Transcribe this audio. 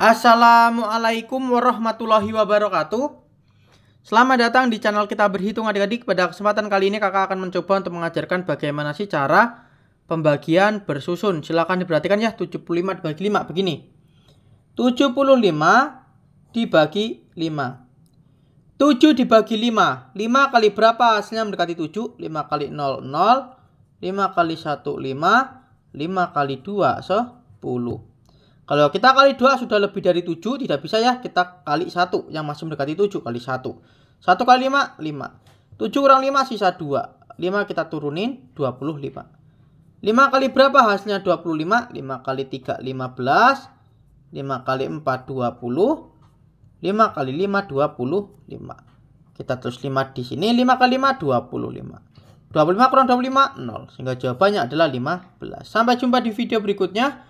Assalamualaikum warahmatullahi wabarakatuh. Selamat datang di channel kita berhitung adik-adik. Pada kesempatan kali ini kakak akan mencoba untuk mengajarkan bagaimana sih cara pembagian bersusun. Silahkan diperhatikan ya 75 dibagi 5 begini. 75 dibagi 5. 7 dibagi 5. 5 kali berapa? Hasilnya mendekati 7. 5 kali 0 0. 5 kali 1 5. 5 kali 2 10. Kalau kita kali 2 sudah lebih dari 7, tidak bisa ya. Kita kali 1 yang masih mendekati 7 kali 1. 1 kali 5, 5. 7 kurang 5 sisa 2. 5 kita turunin 25. 5 kali berapa hasilnya 25? 5 kali 3 15. 5 kali 4 20. 5 kali 5 25. Kita terus 5 di sini, 5 kali 5 25. 25 kurang 25 0 sehingga jawabannya adalah 15. Sampai jumpa di video berikutnya.